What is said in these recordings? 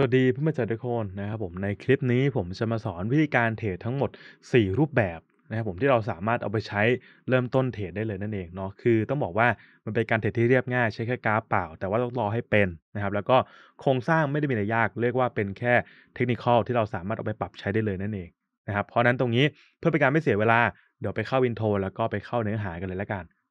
สวัสดีเพื่อนมาเาอทุกคนนะครับผมในคลิปนี้ผมจะมาสอนวิธีการเทรดทั้งหมด 4 รูปแบบนะครับผมที่เราสามารถเอาไปใช้เริ่มต้นเทรดได้เลยนั่นเองเนาะคือ ต้องบอกว่ามันเป็นการเทรดที่เรียบง่ายใช้แค่กราฟเปล่า แต่ว่าต้องรอให้เป็นนะครับแล้วก็โครงสร้างไม่ได้มีอะไรยากเรียกว่าเป็นแค่เทคนิคที่เราสามารถเอาไปปรับใช้ได้เลยนั่นเองนะครับเพราะนั้นตรงนี้เพื่อเป็นการไม่เสียเวลา เดี๋ยวไปเข้าวินโทรแล้วก็ไปเข้าเนื้อหากันเลยละกัน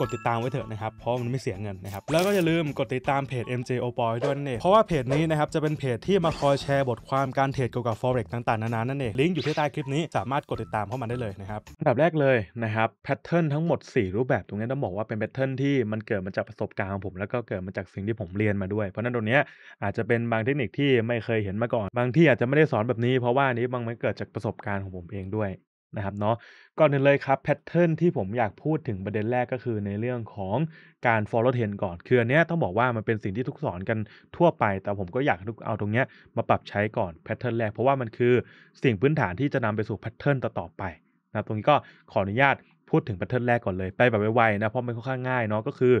กดติดตามไว้เถอะนะครับ เพราะมันไม่เสียเงินนะครับ แล้วก็อย่าลืมกดติดตามเพจ MJ o p o y ด้วยนั่นเองเพราะว่าเพจนี้นะครับจะเป็นเพจที่มาคอยแชร์บทความการเทรดเกี่ยวกับ forex ต่างๆ นานา นั่นเอง ลิงก์อยู่ที่ใต้คลิปนี้สามารถกดติดตามเข้ามาได้เลยนะครับอันดับแรกเลยนะครับ แพทเทิร์นทั้งหมด 4 รูปแบบ ตรงนี้ต้องบอกว่าเป็นแพทเทิร์นที่มันเกิดมาจากประสบการณ์ของผม แล้วก็เกิดมาจากสิ่งที่ผมเรียนมาด้วย เพราะนั้นตรงนี้อาจจะเป็นบางเทคนิคที่ไม่เคยเห็นมาก่อน บางที่อาจจะไม่ได้สอนแบบนี้ เพราะว่านี้บางมันเกิดจากประสบการณ์ของผมเองด้วยนะครับเนาะก่อนอื่นเลยครับแพทเทิร์นที่ผมอยากพูดถึงประเด็นแรกก็คือในเรื่องของการ follow trend ก่อนคืออันเนี้ยต้องบอกว่ามันเป็นสิ่งที่ทุกสอนกันทั่วไป แต่ผมก็อยากทุกเอาตรงเนี้ยมาปรับใช้ก่อนแพทเทิร์นแรก เพราะว่ามันคือสิ่งพื้นฐานที่จะนำไปสู่แพทเทิร์นต่อไปนะตรงนี้ก็ขออนุญาตพูดถึงแพทเทิร์นแรกก่อนเลยไปแบบไวๆนะเพราะมันค่อนข้างง่ายเนาะก็คือ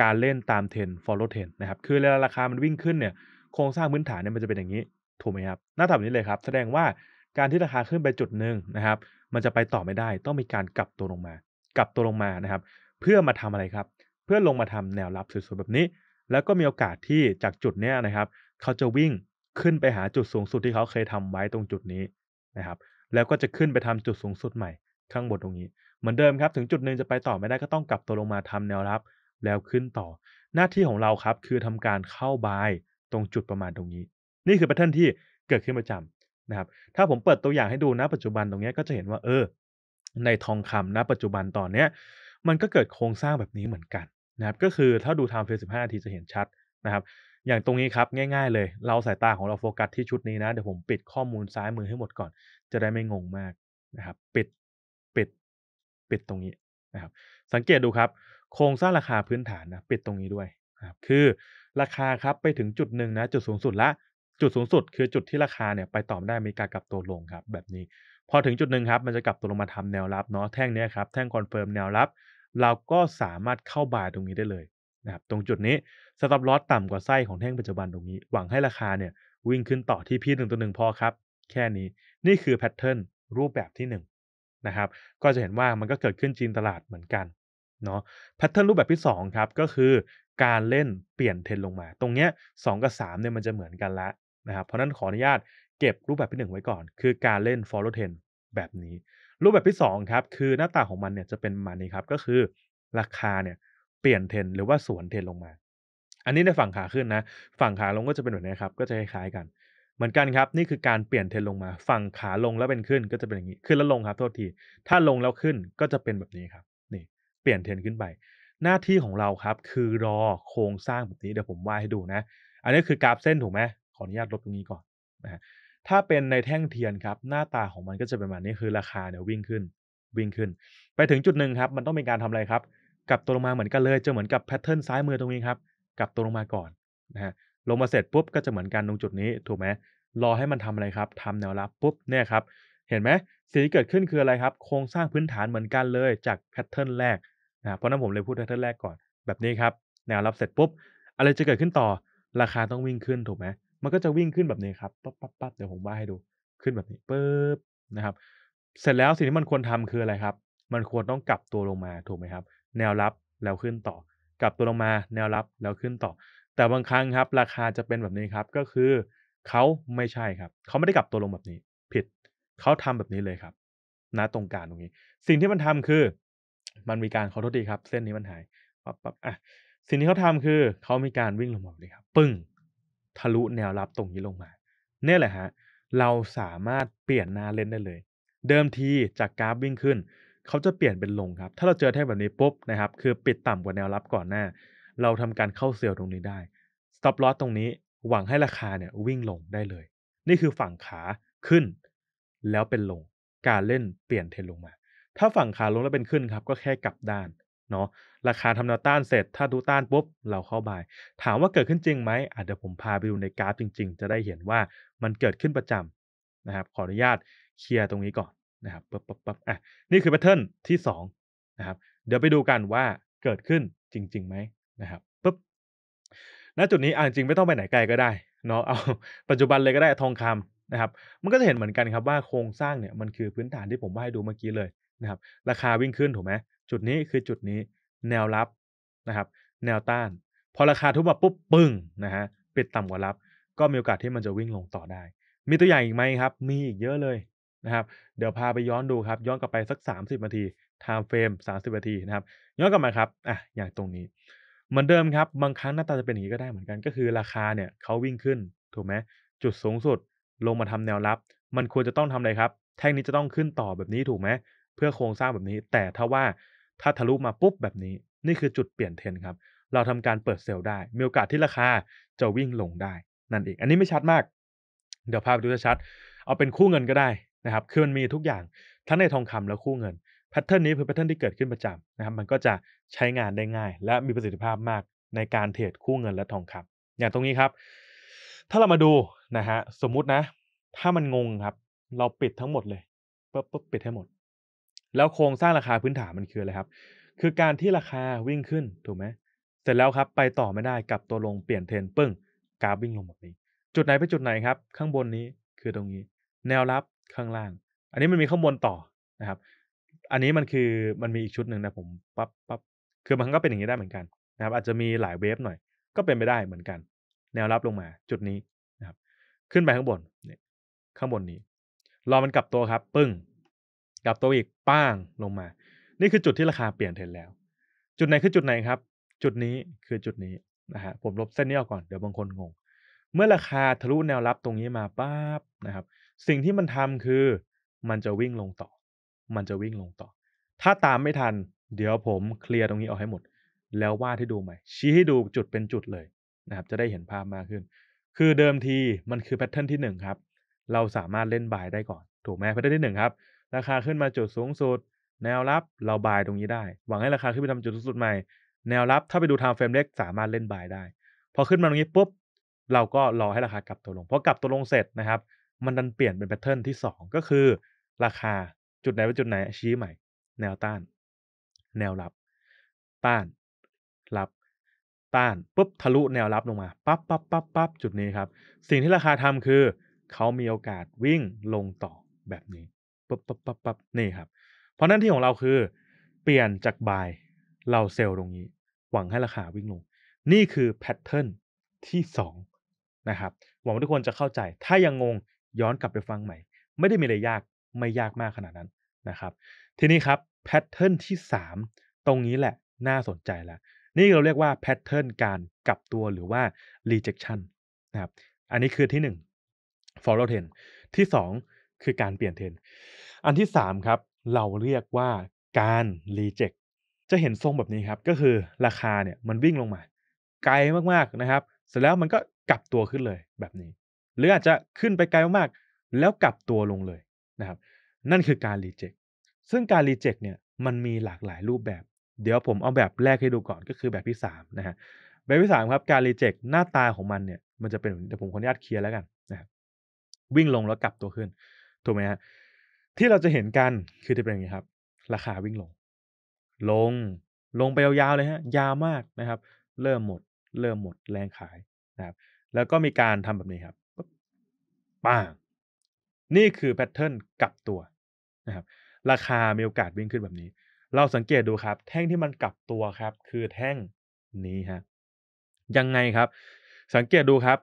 การเล่นตามเทรน follow trend นะครับคือเวลาราคามันวิ่งขึ้นเนี่ย โครงสร้างพื้นฐานเนี่ยมันจะเป็นอย่างนี้ถูกไหมครับ หน้าตาแบบนี้เลยครับแสดงว่าการที่ราคาขึ้นไปจุดหนึ่งนะครับมันจะไปต่อไม่ได้ต้องมีการกลับตัวลงมา กลับตัวลงมานะครับ เพื่อมาทำอะไรครับ เพื่อลงมาทำแนวรับสวยๆแบบนี้ แล้วก็มีโอกาสที่จากจุดเนี้ยนะครับ เขาจะวิ่งขึ้นไปหาจุดสูงสุดที่เขาเคยทำไว้ตรงจุดนี้นะครับ แล้วก็จะขึ้นไปทำจุดสูงสุดใหม่ข้างบนตรงนี้ เหมือนเดิมครับ ถึงจุดหนึ่งจะไปต่อไม่ได้ก็ต้องกลับตัวลงมาทำแนวรับ แล้วขึ้นต่อ หน้าที่ของเราครับคือทำการเข้าบายตรงจุดประมาณตรงนี้ นี่คือแพทเทิร์นที่เกิดขึ้นประจำนะครับถ้าผมเปิดตัวอย่างให้ดูนะปัจจุบันตรงนี้ก็จะเห็นว่าเออในทองคำนะปัจจุบันตอนเนี้ย มันก็เกิดโครงสร้างแบบนี้เหมือนกันนะครับก็คือถ้าดูไทม์เฟรม15 นาทีจะเห็นชัดนะครับอย่างตรงนี้ครับง่ายๆ เลยเราสายตาของเราโฟกัสที่ชุดนี้นะ เดี๋ยวผมปิดข้อมูลซ้ายมือให้หมดก่อนจะได้ไม่งงมากนะครับปิด ปิดปิดตรงนี้นะครับสังเกตดูครับ โครงสร้างราคาพื้นฐานนะปิดตรงนี้ด้วยนะครับคือราคาครับไปถึงจุดหนึ่งนะจุดสูงสุดละจุดสูงสุดคือจุดที่ราคาเนี่ยไปต่อไม่ได้มีการกลับตัวลงครับ แบบนี้ พอถึงจุดหนึ่งครับ มันจะกลับตัวลงมาทำแนวรับเนาะแท่งนี้ครับ แท่งคอนเฟิร์มแนวรับ เราก็สามารถเข้าบายตรงนี้ได้เลยนะครับตรงจุดนี้สต็อปลอสต่ำกว่าไส้ของแท่งปัจจุบันตรงนี้ หวังให้ราคาเนี่ยวิ่งขึ้นต่อที่พีหนึ่งตัวหนึ่งพอครับ แค่นี้นี่คือแพทเทิร์นรูปแบบที่1นนะครับก็จะเห็นว่ามันก็เกิดขึ้นจีนตลาดเหมือนกันเนาะแพทเทิร์นรูปแบบที่2ครับก็คือการเล่นเปลี่ยนเทรนลงมา ตรงเนี้ยสกับ3เนี่ยมันจะเหมือนกันละนะครับเพราะนั้นขออนุญาตเก็บรูปแบบที่1ไว้ก่อนคือการเล่น follow 10แบบนี้ รูปแบบที่2ครับ คือหน้าตาของมันเนี่ยจะเป็นมันนี้ครับก็คือราคาเนี่ยเปลี่ยนเทนหรือว่าสวนเทนลงมา อันนี้ในฝั่งขาขึ้นนะ ฝั่งขาลงก็จะเป็นแบบนี้ครับก็จะคล้ายๆกัน เหมือนกันครับนี่คือการเปลี่ยนเทนลงมาฝั่งขาลงแล้วเป็นขึ้นก็จะเป็นอย่างนี้ ขึ้นแล้วลงครับโทษทีถ้าลงแล้วขึ้นก็จะเป็นแบบนี้ครับนี่ เปลี่ยนเทนขึ้นไปหน้าที่ของเราครับคือรอโครงสร้างแบบนี้เดี๋ยวผมวาดให้ดูนะ อันนี้คือกราฟเส้นถูกไหมขออนุญาตลบตรงนี้ก่อนนะฮะถ้าเป็นในแท่งเทียนครับ หน้าตาของมันก็จะเป็นแบบนี้คือ ราคาเนี่ยวิ่งขึ้น วิ่งขึ้น ไปถึงจุดหนึ่งครับมันต้องเป็นการทำอะไรครับกลับตัวลงมาเหมือนกันเลยจะเหมือนกับแพทเทิร์นซ้ายมือตรงนี้ครับกลับตัวลงมาก่อนนะฮะลงมาเสร็จปุ๊บก็จะเหมือนกันตรงจุดนี้ ถูกไหมรอให้มันทำอะไรครับทำแนวรับปุ๊บเนี่ยครับเห็นไหมสิ่งที่เกิดขึ้นคืออะไรครับ โครงสร้างพื้นฐานเหมือนกันเลยจากแพทเทิร์นแรกนะเพราะนั้นผมเลยพูดแพทเทิร์นแรกก่อนแบบนี้ครับแนวรับเสร็จปุ๊บ อะไรจะเกิดขึ้นต่อราคาต้องวิ่งขึ้นถูกไหมมันก็จะวิ่งขึ้นแบบนี้ครับปั๊บปั๊บปั๊บเดี๋ยวผมวาดให้ดูขึ้นแบบนี้ปึ๊บนะครับ เสร็จแล้วสิ่งที่มันควรทำคืออะไรครับ มันควรต้องกลับตัวลงมาถูกไหมครับ แนวรับแล้วขึ้นต่อ กลับตัวลงมา แนวรับแล้วขึ้นต่อ แต่บางครั้งครับ ราคาจะเป็นแบบนี้ครับ ก็คือเขาไม่ใช่ครับเขาไม่ได้กลับตัวลงแบบนี้ ผิดเขาทำแบบนี้เลยครับนะตรงกลางตรงนี้ สิ่งที่มันทำคือ มันมีการขอโทษดีครับ เส้นนี้มันหายปั๊บปั๊บอ่ะสิ่งที่เขาทำคือเขามีการวิ่งลงมาเลยครับ ปึ้งทะลุแนวรับตรงนี้ลงมา เนี่ยแหละฮะ เราสามารถเปลี่ยนหน้าเล่นได้เลย เดิมทีจากกราฟวิ่งขึ้น เขาจะเปลี่ยนเป็นลงครับ ถ้าเราเจอแท่งแบบนี้ปุ๊บนะครับ คือปิดต่ำกว่าแนวรับก่อนหน้า เราทำการเข้าเซลยวตรงนี้ได้ stop loss ตรงนี้ หวังให้ราคาเนี่ยวิ่งลงได้เลย นี่คือฝั่งขาขึ้น แล้วเป็นลง การเล่นเปลี่ยนเทรนลงมา ถ้าฝั่งขาลงแล้วเป็นขึ้นครับ ก็แค่กลับด้านเนาะราคาทำแนวต้านเสร็จถ้าดูต้านปุ๊บ เราเข้าบาย ถามว่าเกิดขึ้นจริงไหมอาจจะผมพาไปดูในกราฟจริง ๆ จะได้เห็นว่ามันเกิดขึ้นประจำนะครับขออนุญาตเคลียร์ตรงนี้ก่อนนะครับปั๊บปุ๊บปุ๊บอ่ะนี่คือแพทเทิร์นที่2นะครับ เดี๋ยวไปดูกันว่าเกิดขึ้นจริง ๆไหมนะครับปุ๊บณจุดนี้อ่าจริงไม่ต้องไปไหนไกลก็ได้เนาะเอาปัจจุบันเลยก็ได้ทองคำนะครับ มันก็จะเห็นเหมือนกันครับว่า โครงสร้างเนี่ยมันคือพื้นฐานที่ผมว่าให้ดูเมื่อกี้เลยนะครับ ราคาวิ่งขึ้นถูกไหมจุดนี้คือจุดนี้แนวรับนะครับ แนวต้าน พอราคาทุบมาปุ๊บปึ้งนะฮะปิดต่ำกว่ารับ ก็มีโอกาสที่มันจะวิ่งลงต่อได้ มีตัวอย่างอีกไหมครับ มีอีกเยอะเลยนะครับเดี๋ยวพาไปย้อนดูครับ ย้อนกลับไปสัก30นาทีไทม์เฟรม30นาทีนะครับย้อนกลับมาครับอ่ะอย่างตรงนี้ เหมือนเดิมครับบางครั้งหน้าตาจะเป็นอย่างนี้ก็ได้เหมือนกัน ก็คือ ราคาเนี่ยเขาวิ่งขึ้นถูกไหมจุดสูงสุดลงมาทำแนวรับ มันควรจะต้องทำอะไรครับ แท่งนี้จะต้องขึ้นต่อแบบนี้ถูกไหมเพื่อโครงสร้างแบบนี้ แต่ถ้าว่าถ้าทะลุมาปุ๊บแบบนี้นี่คือจุดเปลี่ยนเทรนครับ เราทำการเปิดเซลล์ได้ มีโอกาสที่ราคาจะวิ่งลงได้ นั่นเองอันนี้ไม่ชัดมาก เดี๋ยวพาไปดูจะชัด เอาเป็นคู่เงินก็ได้นะครับ คือมันมีทุกอย่างทั้งในทองคำและคู่เงินแพทเทิร์นนี้เป็นแพทเทิร์นที่เกิดขึ้นประจำนะครับ มันก็จะใช้งานได้ง่าย และมีประสิทธิภาพมากในการเทรดคู่เงินและทองคำอย่างตรงนี้ครับ ถ้าเรามาดูนะฮะสมมุตินะ ถ้ามันงงครับ เราปิดทั้งหมดเลยปุ๊บปุ๊บปิดให้หมดแล้วโครงสร้างราคาพื้นฐานมันคืออะไรครับ คือการที่ราคาวิ่งขึ้นถูกไหมเสร็จแล้วครับ ไปต่อไม่ได้กับตัวลงเปลี่ยนเทรนปึ้ง กราฟวิ่งลงแบบนี้จุดไหนไปจุดไหนครับ ข้างบนนี้คือตรงนี้ แนวรับข้างล่าง อันนี้มันมีข้างบนต่อนะครับ อันนี้มันคือมันมีอีกชุดหนึ่งนะผมปับ๊บปับ๊บคือมันก็เป็นอย่างนี้ได้เหมือนกันนะครับ อาจจะมีหลายเวฟหน่อย ก็เป็นไปได้เหมือนกัน แนวรับลงมาจุดนี้นะครับ ขึ้นไปข้างบนนี่ข้างบนนี้ รอมันกลับตัวครับปึ้งกับตัวอีกป้างลงมา นี่คือจุดที่ราคาเปลี่ยนเทรนแล้ว จุดไหนคือจุดไหนครับ จุดนี้คือจุดนี้นะฮะ ผมลบเส้นนี้ออกก่อน เดี๋ยวบางคนงง เมื่อราคาทะลุแนวรับตรงนี้มาปั๊บนะครับ สิ่งที่มันทำคือมันจะวิ่งลงต่อ มันจะวิ่งลงต่อ ถ้าตามไม่ทันเดี๋ยวผมเคลียร์ตรงนี้ออกให้หมด แล้ววาดให้ดูใหม่ ชี้ให้ดูจุดเป็นจุดเลยนะครับ จะได้เห็นภาพมากขึ้น คือเดิมทีมันคือแพทเทิร์นที่1ครับ เราสามารถเล่นบายได้ก่อน ถูกไหมแพทเทิร์นที่1ครับราคาขึ้นมาจุดสูงสุด แนวรับเราบายตรงนี้ได้ หวังให้ราคาขึ้นไปทำจุดสูงสุดใหม่แนวรับถ้าไปดูทางเฟรมเล็กสามารถเล่นบายได้พอขึ้นมาตรงนี้ปุ๊บเราก็รอให้ราคากลับตัวลงพอกลับตัวลงเสร็จนะครับ มันดันเปลี่ยนเป็นแพทเทิร์นที่ 2 ก็คือ ราคาจุดไหนเป็นจุดไหนชี้ใหม่ แนวต้าน แนวรับ ต้าน รับต้านปุ๊บทะลุแนวรับลงมาปั๊บปั๊บปั๊บปั๊บจุดนี้ครับสิ่งที่ราคาทำคือเขามีโอกาสวิ่งลงต่อแบบนี้ปั๊บปั๊บปั๊บปั๊บนี่ครับ เพราะนั้นที่ของเราคือเปลี่ยนจากบายเราเซลล์ตรงนี้ หวังให้ราคาวิ่งลง นี่คือแพทเทิร์นที่2นะครับ หวังว่าทุกคนจะเข้าใจ ถ้ายังงง ย้อนกลับไปฟังใหม่ ไม่ได้มีอะไรยากไม่ยากมากขนาดนั้นนะครับ ทีนี้ครับแพทเทิร์นที่ 3 ตรงนี้แหละ น่าสนใจแล้ว นี่เราเรียกว่าแพทเทิร์นการกลับตัวหรือว่า rejection นะครับ อันนี้คือที่ 1 follow trend ที่ 2คือการเปลี่ยนเทรนอันที่สามครับ เราเรียกว่าการรีเจ็คจะเห็นทรงแบบนี้ครับ ก็คือราคาเนี่ย มันวิ่งลงมาไกลมากๆนะครับ เสร็จแล้วมันก็กลับตัวขึ้นเลยแบบนี้ หรืออาจจะขึ้นไปไกลมากๆแล้วกลับตัวลงเลยนะครับ นั่นคือการรีเจ็คซึ่งการรีเจ็คเนี่ยมันมีหลากหลายรูปแบบ เดี๋ยวผมเอาแบบแรกให้ดูก่อนก็คือแบบที่3นะฮะ แบบที่3ครับการรีเจ็คหน้าตาของมันเนี่ย มันจะเป็นเดี๋ยวผมขออนุญาตเคลียร์แล้วกันนะวิ่งลงแล้วกลับตัวขึ้นถูกไหมฮะที่เราจะเห็นกันคือจะเป็นอย่างนี้ครับ ราคาวิ่งลง ลงลงไปยาวๆเลยฮะยาวมากนะครับ เริ่มหมดเริ่มหมด แรงขายนะครับ แล้วก็มีการทำแบบนี้ครับป้งนี่คือแพทเทิร์นกลับตัวนะครับ ราคามีโอกาสวิ่งขึ้นแบบนี้ เราสังเกตดูครับ แท่งที่มันกลับตัวครับ คือแท่งนี้ฮะยังไงครับ สังเกตดูครับ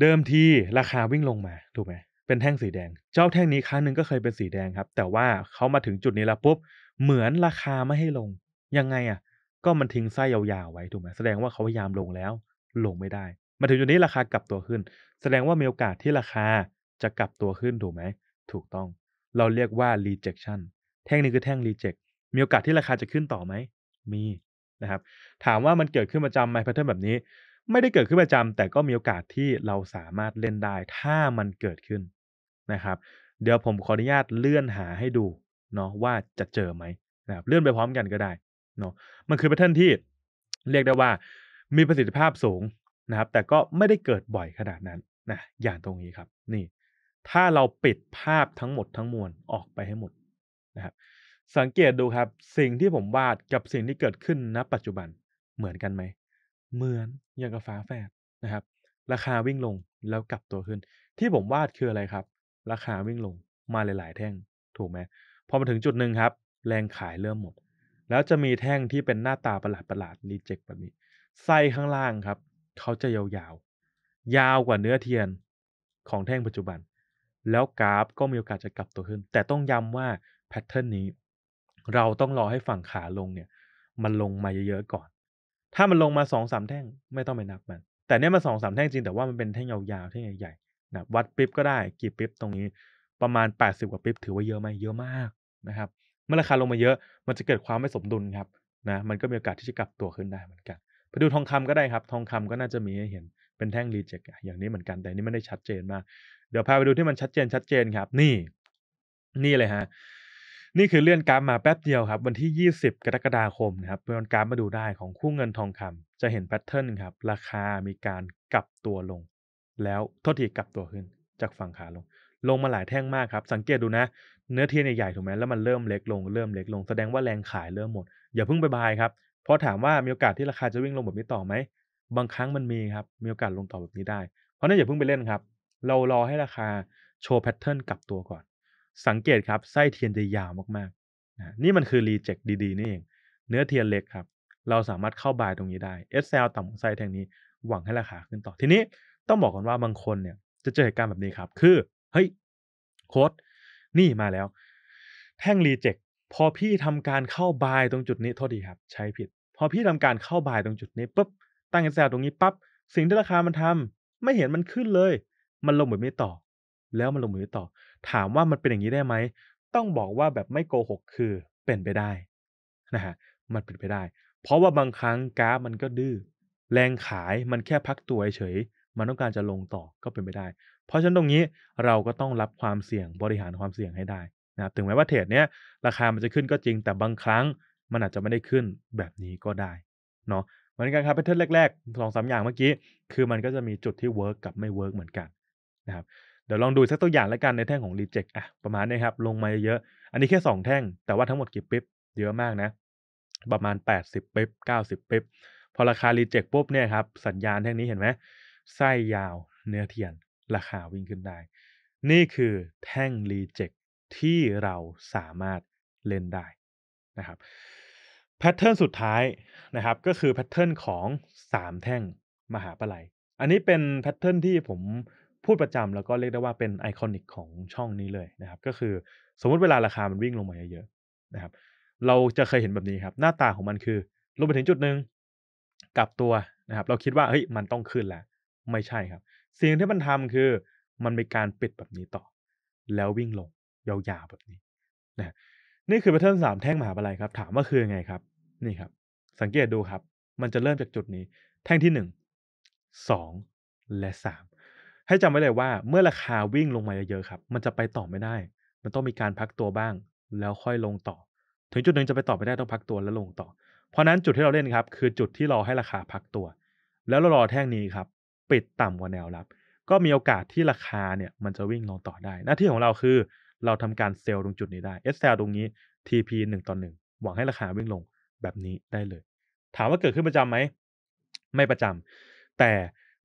เดิมทีราคาวิ่งลงมาถูกไหมเป็นแท่งสีแดง เจ้าแท่งนี้ครั้งหนึ่งก็เคยเป็นสีแดงครับ แต่ว่าเขามาถึงจุดนี้แล้วปุ๊บ เหมือนราคาไม่ให้ลง ยังไงอ่ะ ก็มันทิ้งไส้ยาวๆไว้ถูกไหม แสดงว่าเขาพยายามลงแล้ว ลงไม่ได้ มาถึงจุดนี้ราคากลับตัวขึ้น แสดงว่ามีโอกาสที่ราคาจะกลับตัวขึ้นถูกไหม ถูกต้อง เราเรียกว่า rejection แท่งนี้คือแท่ง reject มีโอกาสที่ราคาจะขึ้นต่อไหม มีนะครับ ถามว่ามันเกิดขึ้นประจำไหมแพทเทิร์นแบบนี้ ไม่ได้เกิดขึ้นประจำแต่ก็มีโอกาสที่เราสามารถเล่นได้ ถ้ามันเกิดขึ้นนะครับเดี๋ยวผมขออนุญาตเลื่อนหาให้ดูเนาะว่าจะเจอไหมนะครับ เลื่อนไปพร้อมกันก็ได้เนาะมันคือแพทเทิร์นที่เรียกได้ว่า มีประสิทธิภาพสูงนะครับ แต่ก็ไม่ได้เกิดบ่อยขนาดนั้นนะอย่างตรงนี้ครับนี่ ถ้าเราปิดภาพทั้งหมดทั้งมวลออกไปให้หมดนะครับ สังเกตดูครับสิ่งที่ผมวาดกับสิ่งที่เกิดขึ้นณปัจจุบันเหมือนกันไหมเหมือนอย่างกับฟ้าแฝดนะครับ ราคาวิ่งลงแล้วกลับตัวขึ้น ที่ผมวาดคืออะไรครับราคาวิ่งลงมาหลาย ๆ แท่งถูกไหม พอมาถึงจุดหนึ่งครับ แรงขายเริ่มหมด แล้วจะมีแท่งที่เป็นหน้าตาประหลาดประหลาดรีเจ็คแบบนี้ ไส้ข้างล่างครับ เขาจะยาว ๆ ยาวกว่าเนื้อเทียนของแท่งปัจจุบัน แล้วกราฟก็มีโอกาสจะกลับตัวขึ้น แต่ต้องย้ำว่าแพทเทิร์นนี้ เราต้องรอให้ฝั่งขาลงเนี่ย มันลงมาเยอะๆก่อน ถ้ามันลงมาสองสามแท่งไม่ต้องไปนับมัน แต่เนี่ยมาสองสามแท่งจริงแต่ว่ามันเป็นแท่งยาวๆแท่งใหญ่นะวัดปิ๊บก็ได้ กี่ปิ๊บตรงนี้ประมาณ 80 กว่าปิ๊บถือว่าเยอะไหมเยอะมากนะครับ เมื่อราคาลงมาเยอะมันจะเกิดความไม่สมดุลครับนะมันก็มีโอกาสที่จะกลับตัวขึ้นได้เหมือนกัน ไปดูทองคำก็ได้ครับ ทองคำก็น่าจะมีให้เห็นเป็นแท่งรีเจ็คอย่างนี้เหมือนกันแต่นี่ไม่ได้ชัดเจนมาก เดี๋ยวพาไปดูที่มันชัดเจนชัดเจนครับ นี่ นี่เลยฮะนี่คือเลื่อนกราฟมาแป๊บเดียวครับ วันที่20กรกฎาคมนะครับเลื่อนกราฟมาดูได้ของคู่เงินทองคำ จะเห็นแพทเทิร์นครับ ราคามีการกลับตัวลงแล้วทษทีกลับตัวขึ้นจากฝั่งขาลง ลงมาหลายแท่งมากครับสังเกตดูนะเนื้อเทียนใหญ่ๆถูกไหมแล้วมันเริ่มเล็กลง เริ่มเล็กลง แสดงว่าแรงขาย เริ่มหมด อย่าเพิ่งไปบายครับเพราะถามว่ามีโอกาสที่ราคาจะวิ่งลงแบบนี้ต่อไหม บางครั้งมันมีครับมีโอกาสลงต่อแบบนี้ได้ เพราะนั้นอย่าเพิ่งไปเล่นครับ เรารอให้ราคาโชว์แพทเทิร์นกลับตัวก่อน สังเกตครับไส้เทียนจะยาวมากๆนะนี่มันคือรีเจ็คดี ๆ นี่เองเนื้อเทียนเล็กครับเราสามารถเข้าบายตรงนี้ได้เอสซลต่ำไส้แท่งนี้หวังให้ราคาขึ้นต่อทีนี้ต้องบอกก่อนว่าบางคนเนี่ยจะเจอเหตุการณ์แบบนี้ครับ คือเฮ้ยโค้ดนี่มาแล้ว แท่งรีเจ็คพอพี่ทำการเข้าบายตรงจุดนี้โทษดีครับ ใช้ผิด พอพี่ทำการเข้าบายตรงจุดนี้ปุ๊บตั้งเงินแซลตรงนี้ปั๊บสิ่งที่ราคามันทำ ไม่เห็นมันขึ้นเลย มันลงเหมือนไม่ต่อ แล้วมันลงเหมือนไม่ต่อ ถามว่ามันเป็นอย่างนี้ได้ไหมต้องบอกว่าแบบไม่โกหกคือ เป็นไปได้นะฮะมันเป็นไปได้ เพราะว่าบางครั้งกราฟมันก็ดื้อแรงขายมันแค่พักตัวเฉยมันต้องการจะลงต่อก็เป็นไปได้ เพราะฉะนั้นตรงนี้เราก็ต้องรับความเสี่ยงบริหารความเสี่ยงให้ได้นะครับ ถึงแม้ว่าเทรดเนี้ย ราคา มันจะขึ้นก็จริง แต่บางครั้ง มันอาจจะไม่ได้ขึ้นแบบนี้ก็ได้เนาะเหมือนกันครับแพทเทิร์นแรกๆสองสามอย่างเมื่อกี้ คือมันก็จะมีจุดที่เวิร์กกับไม่เวิร์กเหมือนกันนะครับ เดี๋ยวลองดูสักตัวอย่างแล้วกันในแท่งของรีเจ็คอะประมาณนี้ครับลงมาเยอะอันนี้แค่2แท่งแต่ว่าทั้งหมดกี่ปิ๊บเยอะมากนะ ประมาณ80ปิ๊บ90ปิ๊บพอราคารีเจ็คปุ๊บเนี่ยครับสัญญาณแท่งนี้เห็นไหมไส้ยาวเนื้อเทียนราคาวิ่งขึ้นได้ นี่คือแท่งรีเจ็คที่เราสามารถเล่นได้นะครับ แพทเทิร์นสุดท้ายนะครับ ก็คือแพทเทิร์นของ 3 แท่งมหาปลัย อันนี้เป็นแพทเทิร์นที่ผมพูดประจำแล้วก็เรียกได้ว่าเป็นไอคอนิกของช่องนี้เลยนะครับ ก็คือสมมติเวลาราคามันวิ่งลงมาเยอะๆนะครับ เราจะเคยเห็นแบบนี้ครับ หน้าตาของมันคือ ลงไปถึงจุดหนึ่งกับตัวนะครับ เราคิดว่าเฮ้ยมันต้องขึ้นแล้วไม่ใช่ครับ สิ่งที่มันทำคือมันเป็นการปิดแบบนี้ต่อ แล้ววิ่งลงยาวๆแบบนี้นะนี่คือแพทเทิร์นสามแท่งมหาปลัยครับ ถามว่าคือยังไงครับ นี่ครับ สังเกตดูครับ มันจะเริ่มจากจุดนี้แท่งที่หนึ่งสองและสามให้จำไว้เลยว่าเมื่อราคาวิ่งลงมาเยอะๆครับ มันจะไปต่อไม่ได้ มันต้องมีการพักตัวบ้าง แล้วค่อยลงต่อ ถึงจุดหนึ่งจะไปต่อไม่ได้ต้องพักตัวแล้วลงต่อ เพราะนั้นจุดที่เราเล่นครับ คือจุดที่รอให้ราคาพักตัว แล้วเรารอแท่งนี้ครับปิดต่ำกว่าแนวรับ ก็มีโอกาสที่ราคาเนี่ย มันจะวิ่งลงต่อได้ หน้าที่ของเราคือ เราทำการเซลล์ตรงจุดนี้ได้ SL ตรงนี้ TP 1ต่อ1หวังให้ราคาวิ่งลงแบบนี้ได้เลย ถามว่าเกิดขึ้นประจำไหม ไม่ประจำ แต่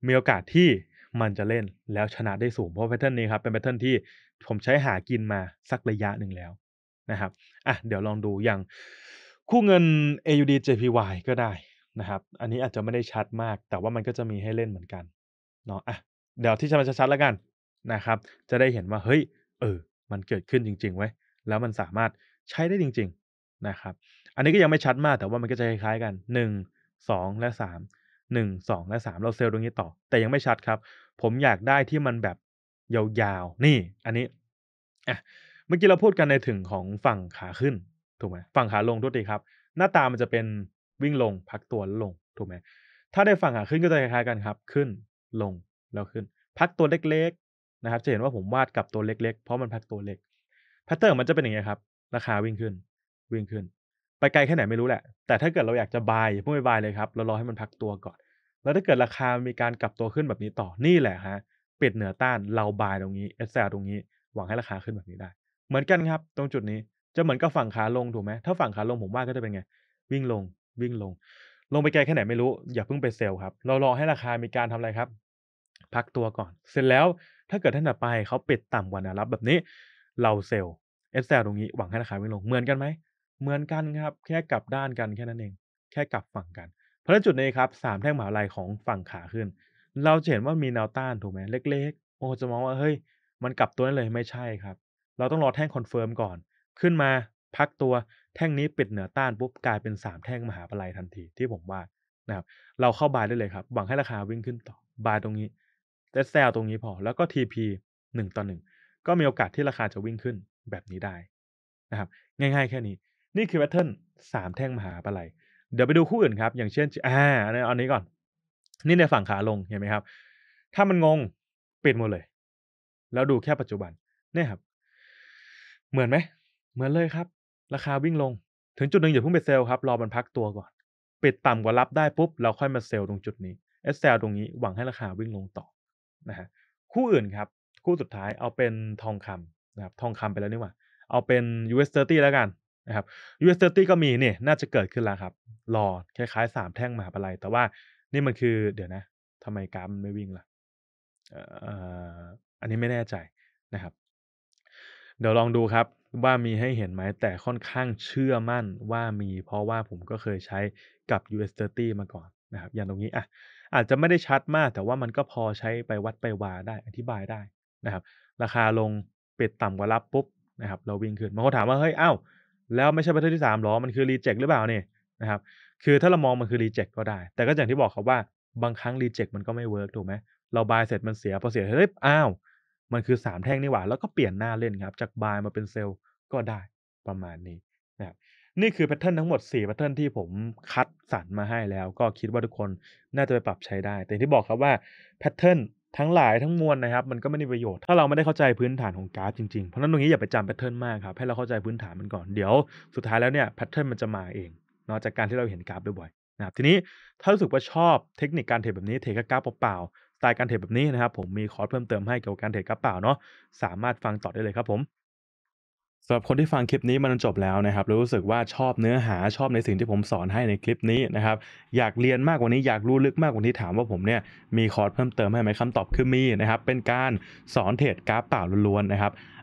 มีโอกาสที่มันจะเล่นแล้วชนะได้สูง เพราะแพทเทิร์นนี้ครับ เป็นแพทเทิร์นที่ผมใช้หากินมาสักระยะหนึ่งแล้วนะครับ อ่ะ เดี๋ยวลองดูอย่างคู่เงิน AUD JPY ก็ได้นะครับ อันนี้อาจจะไม่ได้ชัดมาก แต่ว่ามันก็จะมีให้เล่นเหมือนกันเนาะ อ่ะ เดี๋ยวที่จะมาชัดๆแล้วกันนะครับ จะได้เห็นว่า เฮ้ย เออ มันเกิดขึ้นจริงๆไว้ แล้วมันสามารถใช้ได้จริงๆนะครับ อันนี้ก็ยังไม่ชัดมาก แต่ว่ามันก็จะคล้ายๆกัน1 2และ3 1 2และ3เราเซลล์ตรงนี้ต่อ แต่ยังไม่ชัดครับ ผมอยากได้ที่มันแบบยาวๆ นี่ อันนี้ อ่ะ เมื่อกี้เราพูดกันในถึงของฝั่งขาขึ้น ถูกไหม ฝั่งขาลงทุกทีครับ หน้าตามันจะเป็นวิ่งลงพักตัวลงถูกไหมถ้าได้ฝั่งขาขึ้นก็จะคล้ายๆกันครับ ขึ้น ลงแล้วขึ้น พักตัวเล็กๆนะครับจะเห็นว่าผมวาดกับตัวเล็กๆ เพราะมันพักตัวเล็กแพทเทิร์นมันจะเป็นอย่างนี้ครับ ราคาวิ่งขึ้นวิ่งขึ้น ไปไกลแค่ไหนไม่รู้แหละแต่ถ้าเกิดเราอยากจะบายอย่าเพิ่งไปบายเลยครับเรารอให้มันพักตัวก่อน แล้วถ้าเกิดราคามีการกลับตัวขึ้นแบบนี้ต่อนี่แหละฮะปิดเหนือต้านเราบายตรงนี้เอสแตรงนี้ หวังให้ราคาขึ้นแบบนี้ได้ เหมือนกันครับ ตรงจุดนี้จะเหมือนกับฝั่งขาลงถูกไหมถ้าฝั่งขาลงผมว่าก็จะเป็นไงวิ่งลงวิ่งลง ลงไปไกลแค่ไหนไม่รู้ อย่าเพิ่งไปเซลล์ครับ เรารอให้ราคามีการทำอะไรครับ พักตัวก่อน เสร็จแล้วถ้าเกิดท่านต่อไปเขาปิดต่ำกว่าแนวรับแบบนี้ เราเซลล์เอสแซลตรงนี้ หวังให้ราคาวิ่งลง เหมือนกันไหม เหมือนกันครับ แค่กลับด้านกันแค่นั้นเอง แค่กลับฝั่งกัน เพราะจุดนี้ครับสามแท่งหมาลายของฝั่งขาขึ้น เราจะเห็นว่ามีแนวต้านถูกไหมเล็ก ๆ โอ้จะมองว่า เฮ้ย มันกลับตัวได้เลย ไม่ใช่ครับ เราต้องรอแท่งคอนเฟิร์มก่อน ขึ้นมา พักตัวแท่งนี้ปิดเหนือต้านปุ๊บกลายเป็น 3 แท่ง มหาปลัยทันทีที่ผมว่านะครับ เราเข้าบายได้เลยครับ หวังให้ราคาวิ่งขึ้นต่อบายตรงนี้เต่แซลตรงนี้พอ แล้วก็ TP 1 ต่อ 1 ก็มีโอกาสที่ราคาจะวิ่งขึ้นแบบนี้ได้นะครับ ง่าย ๆ แค่นี้ นี่คือแพทเทิร์นสามแท่ง มหาปลัย เดี๋ยวไปดูคู่อื่นครับ อย่างเช่นอ่าอันนี้ก่อน นี่ในฝั่งขาลงเห็นไหมครับ ถ้ามันงงปิดหมดเลย แล้วดูแค่ปัจจุบันเนี่ยครับ เหมือนไหมเหมือนเลยครับราคาวิ่งลงถึงจุดหนึ่งอย่าเพิ่งไปเซลครับ รอมันพักตัวก่อนปิดต่ำกว่ารับได้ปุ๊บเราค่อยมาเซลตรงจุดนี้อเซลตรงนี้หวังให้ราคาวิ่งลงต่อนะฮะคู่อื่นครับ คู่สุดท้ายเอาเป็นทองคำนะครับทองคำไปแล้วนี่หว่า เอาเป็น US 30แล้วกันนะครับ US 30ก็มีเนี่ยน่าจะเกิดขึ้นแล้วครับรอคล้ายๆ 3 แท่งมหาปลัยแต่ว่านี่มันคือเดี๋ยวนะทำไมกราฟมันไม่วิ่งล่ะอันนี้ไม่แน่ใจนะครับเดี๋ยวลองดูครับว่ามีให้เห็นไหมแต่ค่อนข้างเชื่อมั่นว่ามีเพราะว่าผมก็เคยใช้กับ US30 มาก่อนนะครับอย่างตรงนี้อ่ะอาจจะไม่ได้ชัดมากแต่ว่ามันก็พอใช้ไปวัดไปวาได้อธิบายได้นะครับราคาลงเปิดต่ำกว่ารับปุ๊บนะครับเราวิ่งขึ้นบางคนถามว่าเฮ้ยอ้าวแล้วไม่ใช่ประเทศที่3หรอมันคือรีเจ็คหรือเปล่าเนี่ยนะครับคือถ้าเรามองมันคือรีเจ็คก็ได้ แต่ก็อย่างที่บอกครับว่าบางครั้งรีเจ็คมันก็ไม่เวิร์กถูกไหมเราบายเสร็จมันเสียพอเสียเฮ้ยอ้าวมันคือสามแท่งนี่หว่า แล้วก็เปลี่ยนหน้าเล่นครับจากบายมาเป็นเซลล์ก็ได้ประมาณนี้นะครับนี่คือแพทเทิร์นทั้งหมด4แพทเทิร์นที่ผมคัดสรรมาให้แล้ว ก็คิดว่าทุกคนน่าจะไปปรับใช้ได้ แต่ที่บอกครับว่าแพทเทิร์นทั้งหลายทั้งมวลนะครับมันก็ไม่ได้ประโยชน์ถ้าเราไม่ได้เข้าใจพื้นฐานของกราฟจริง ๆ เพราะนั้นตรงนี้อย่าไปจำแพทเทิร์นมากครับให้เราเข้าใจพื้นฐานมันก่อนเดี๋ยวสุดท้ายแล้วเนี่ยแพทเทิร์นมันจะมาเอง นอกจากการที่เราเห็นกราฟบ่อยๆนะครับทีนี้ถ้ารู้สึกว่าชอบเทคนิคการเทรดแบบนี้เทรดกราฟเปล่าตล์การเทรดแบบนี้นะครับ ผมมีคอร์สเพิ่มเติมให้เกี่ยวกับการเทรดกระเป๋าเนาะสามารถฟังต่อได้เลยครับผมสำหรับคนที่ฟังคลิปนี้มันจบแล้วนะครับ รู้สึกว่าชอบเนื้อหาชอบในสิ่งที่ผมสอนให้ในคลิปนี้นะครับ อยากเรียนมากกว่านี้อยากรู้ลึกมากกว่านี้ถามว่าผมเนี่ยมีคอร์สเพิ่มเติมให้ไหมคำตอบคือมีนะครับ เป็นการสอนเทรดกราฟเปล่าล้วนๆนะครับ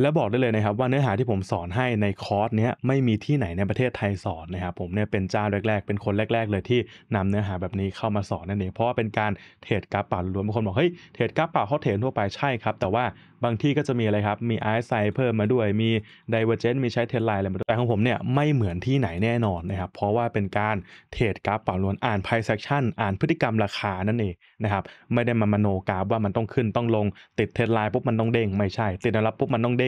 และบอกได้เลยนะครับว่าเนื้อหาที่ผมสอนให้ในคอร์สนี้ไม่มีที่ไหนในประเทศไทยสอนนะครับผมเนี่ยเป็นเจ้าแรกๆ เป็นคนแรกๆเลยที่นำเนื้อหาแบบนี้เข้ามาสอนนั่นเองเพราะว่าเป็นการเทรดกราฟป่าล้วนบางคนบอกเฮ้ยเทรดกราฟป่าเขาเทรดทั่วไปใช่ครับ แต่ว่าบางที่ก็จะมีอะไรครับ มี RSI เพิ่มมาด้วยมี d i v e r g e n c มีใช้เทรดไลน์อะไรมาด้วยแต่ของผมเนี่ยไม่เหมือนที่ไหนแน่นอนนะครับเพราะว่าเป็นการเทรดกราฟป่าล้วนอ่านไพ่เซ็กชันอ่านพฤติกรรมราคานั่นเองนะครับไม่ได้มามโนกราฟว่ามันต้องขึ้นต้องลงติดเทรดไลน์ปุ๊บมันต้องเด้งไม่ใช่ติดแนวรับปุ๊บมันต้องเด้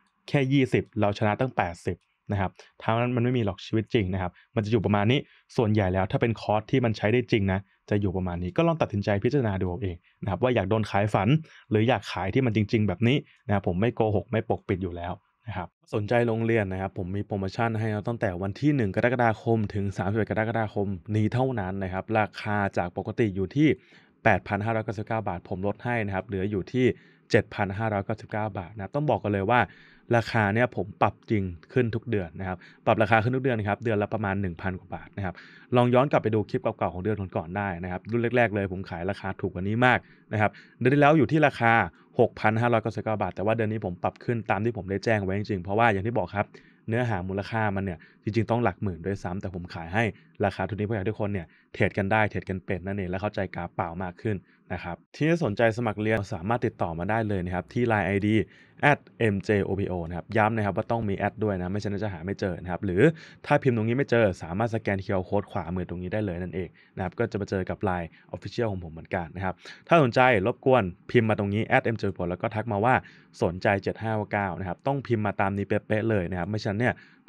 แค่ 20 เราชนะตั้ง 80 นะครับทั้งนั้นมันไม่มีหรอกชีวิตจริงนะครับ มันจะอยู่ประมาณนี้ส่วนใหญ่แล้วถ้าเป็นคอร์สที่มันใช้ได้จริงนะจะอยู่ประมาณนี้ก็ลองตัดสินใจพิจารณาดูเองนะครับว่าอยากโดนขายฝัน หรืออยากขายที่มันจริงๆ แบบนี้นะครับผมไม่โกหก ไม่ปกปิดอยู่แล้วนะครับสนใจโรงเรียนนะครับผมมีโปรโมชั่นให้เราตั้งแต่วันที่ 1 กรกฎาคมถึง31กรกฎาคมนี้เท่านั้นนะครับราคาจากปกติอยู่ที่ 8,599บาท ผมลดให้นะครับเหลืออยู่ที่ 7,599 บาทนะต้องบอกกันเลยว่าราคาเนี่ยผมปรับจริงขึ้นทุกเดือนนะครับปรับราคาขึ้นทุกเดือนนะครับ เดือนละประมาณ 1,000กว่าบาทนะครับ ลองย้อนกลับไปดูคลิปเก่าๆของเดือนก่อนๆได้นะครับรุ่นแรกๆเลยผมขายราคาถูกกว่านี้มากนะครับเดือนที่แล้วอยู่ที่ราคา 6,599บาท แต่ว่าเดือนนี้ผมปรับขึ้นตามที่ผมได้แจ้งไว้จริงๆเพราะว่าอย่างที่บอกครับเนื้อหามูลค่ามันเนี่ยจริง ๆต้องหลักหมื่นด้วยซ้ำแต่ผมขายให้ราคาทุนนี้เพื่อให้ทุกคนเนี่ยเทรดกันได้เทรดกันเป็นนั่นเองและเข้าใจกาเปล่ามากขึ้นนะครับที่สนใจสมัครเรียนสามารถติดต่อมาได้เลยนะครับที่ Line ID at mjopo นะครับย้ำนะครับว่าต้องมีแอดด้วยนะไม่ช่นั้นจะหาไม่เจอนะครับหรือถ้าพิมพ์ตรงนี้ไม่เจอสามารถสแกนเคียร์โค้ดขวามือตรงนี้ได้เลยนั่นเองนะครับก็จะมาเจอกับ Line Official ของผมเหมือนกันนะครับถ้าสนใจรบกวนพิมพ์มาตรงนี้ at mjopo แล้วก็ทักมาว่าสนใจ 7599นะครับต้องพิมพ์มาตามนี้เป๊ะๆเลยนะครับไม่เช่นเนี่ย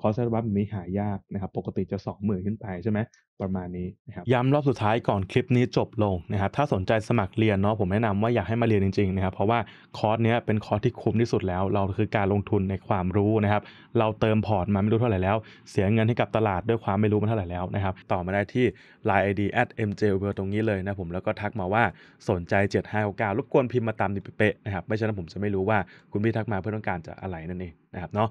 คอร์สอัลบัฟนี้หายากนะครับ ปกติจะ 20,000ขึ้นไปใช่ไหมประมาณนี้นะครับ ย้ำรอบสุดท้ายก่อนคลิปนี้จบลงนะครับ ถ้าสนใจสมัครเรียนเนาะ ผมแนะนำว่าอยากให้มาเรียนจริงๆนะครับ เพราะว่าคอร์สเนี้ยเป็นคอร์สที่คุ้มที่สุดแล้ว เราคือการลงทุนในความรู้นะครับ เราเติมพอร์ตมาไม่รู้เท่าไหร่แล้ว เสียเงินให้กับตลาดด้วยความไม่รู้มาเท่าไหร่แล้วนะครับ ต่อมาได้ที่ line id at mj ตรงนี้เลยนะผม แล้วก็ทักมาว่าสนใจ7599รบกวนพิมพ์มาตามนี้เป๊ะนะครับไม่ฉะนั้นผมจะไม่รู้ว่าคุณพี่ทักมาเพื่อต้องการจะอะไรนั่นเองนะครับเนาะ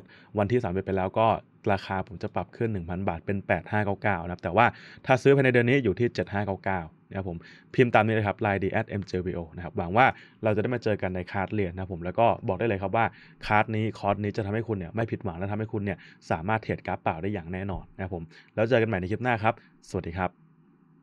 ดวันที่3นไปแล้วก็ราคาผมจะปรับขึ้น 1,000 บาทเป็น 8599นะครับ แต่ว่าถ้าซื้อภายในเดือนนี้อยู่ที่ 7599นะครับผมพิมพ์ตามนี้เลยครับ line d at mjbo นะครับหวังว่าเราจะได้มาเจอกันในคาร์ดเรียนนะผมแล้วก็บอกได้เลยครับว่าคาร์ดนี้คอร์สนี้จะทำให้คุณเนี่ยไม่ผิดหวังและทำให้คุณเนี่ย สามารถเทรดกราฟเปล่าได้อย่างแน่นอนนะครับผมแล้วเจอกันใหม่ในคลิปหน้าครับ สวัสดีครับ